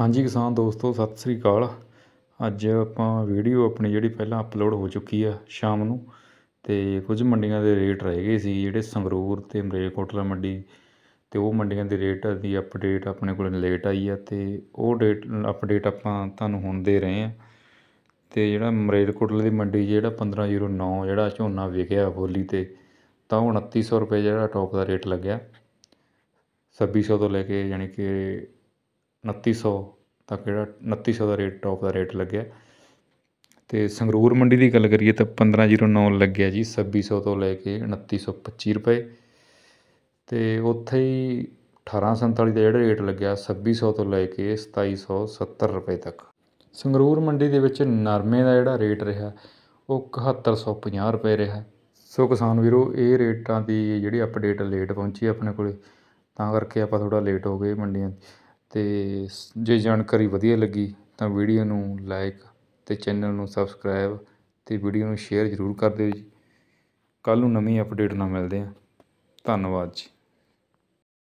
ਹਾਂਜੀ ਕਿਸਾਨ ਦੋਸਤੋ ਸਤਿ ਸ੍ਰੀ ਅਕਾਲ ਅੱਜ ਆਪਾਂ ਵੀਡੀਓ ਆਪਣੀ ਜਿਹੜੀ ਪਹਿਲਾਂ ਅਪਲੋਡ ਹੋ ਚੁੱਕੀ ਆ ਸ਼ਾਮ ਨੂੰ ਤੇ ਕੁਝ ਮੰਡੀਆਂ ਦੇ ਰੇਟ ਰਹਿ ਗਏ ਸੀ ਜਿਹੜੇ ਸੰਗਰੂਰ ਤੇ ਮਰੇਕੋਟਲਾ ਮੰਡੀ ਤੇ ਉਹ ਮੰਡੀਆਂ ਦੇ ਰੇਟ ਦੀ ਅਪਡੇਟ ਆਪਣੇ ਕੋਲ ਲੇਟ ਆਈ ਆ ਤੇ ਉਹ ਡੇਟ ਅਪਡੇਟ ਆਪਾਂ ਤੁਹਾਨੂੰ ਹੁਣ ਦੇ ਰਹੇ ਆ ਤੇ ਜਿਹੜਾ ਮਰੇਕੋਟਲੇ ਦੀ ਮੰਡੀ ਜਿਹੜਾ 1509 ਜਿਹੜਾ ਝੋਨਾ ਵਿਕਿਆ ਬੋਲੀ ਤੇ ਤਾਂ 2900 ਰੁਪਏ ਜਿਹੜਾ ਟੌਪ ਦਾ ਰੇਟ ਲੱਗਿਆ 2600 ਤੋਂ ਲੈ ਕੇ ਯਾਨੀ ਕਿ 2900 ਤੱਕ ਜਿਹੜਾ 2900 ਦਾ ਰੇਟ ਟੌਪ ਦਾ ਰੇਟ ਲੱਗਿਆ ਤੇ ਸੰਗਰੂਰ ਮੰਡੀ ਦੀ ਗੱਲ ਕਰੀਏ ਤਾਂ 1509 ਲੱਗਿਆ ਜੀ 2600 ਤੋਂ ਲੈ ਕੇ 2925 ਰੁਪਏ ਤੇ ਉੱਥੇ ਹੀ 1847 ਦਾ ਜਿਹੜਾ ਰੇਟ ਲੱਗਿਆ 2600 ਤੋਂ ਲੈ ਕੇ 2770 ਰੁਪਏ ਤੱਕ ਸੰਗਰੂਰ ਮੰਡੀ ਦੇ ਵਿੱਚ ਨਰਮੇ ਦਾ ਜਿਹੜਾ ਰੇਟ ਰਿਹਾ ਉਹ 7150 ਰੁਪਏ ਰਿਹਾ ਸੋ ਕਿਸਾਨ ਵੀਰੋ ਇਹ ਰੇਟਾਂ ਦੀ ਜਿਹੜੀ ਅਪਡੇਟ ਲੇਟ ਪਹੁੰਚੀ ਆਪਣੇ ਕੋਲੇ ਤਾਂ ਕਰਕੇ ਆਪਾਂ ਥੋੜਾ ਲੇਟ ਹੋ ਗਏ ਮੰਡੀਆਂ ਤੇ ਜੇ ਜਾਣਕਾਰੀ ਵਧੀਆ ਲੱਗੀ ਤਾਂ ਵੀਡੀਓ ਨੂੰ ਲਾਇਕ ਤੇ ਚੈਨਲ ਨੂੰ ਸਬਸਕ੍ਰਾਈਬ ਤੇ ਵੀਡੀਓ ਨੂੰ ਸ਼ੇਅਰ ਜ਼ਰੂਰ ਕਰ ਦਿਓ ਜੀ ਕੱਲ ਨੂੰ ਨਵੀਂ ਅਪਡੇਟ ਨਾਲ ਮਿਲਦੇ ਹਾਂ ਧੰਨਵਾਦ ਜੀ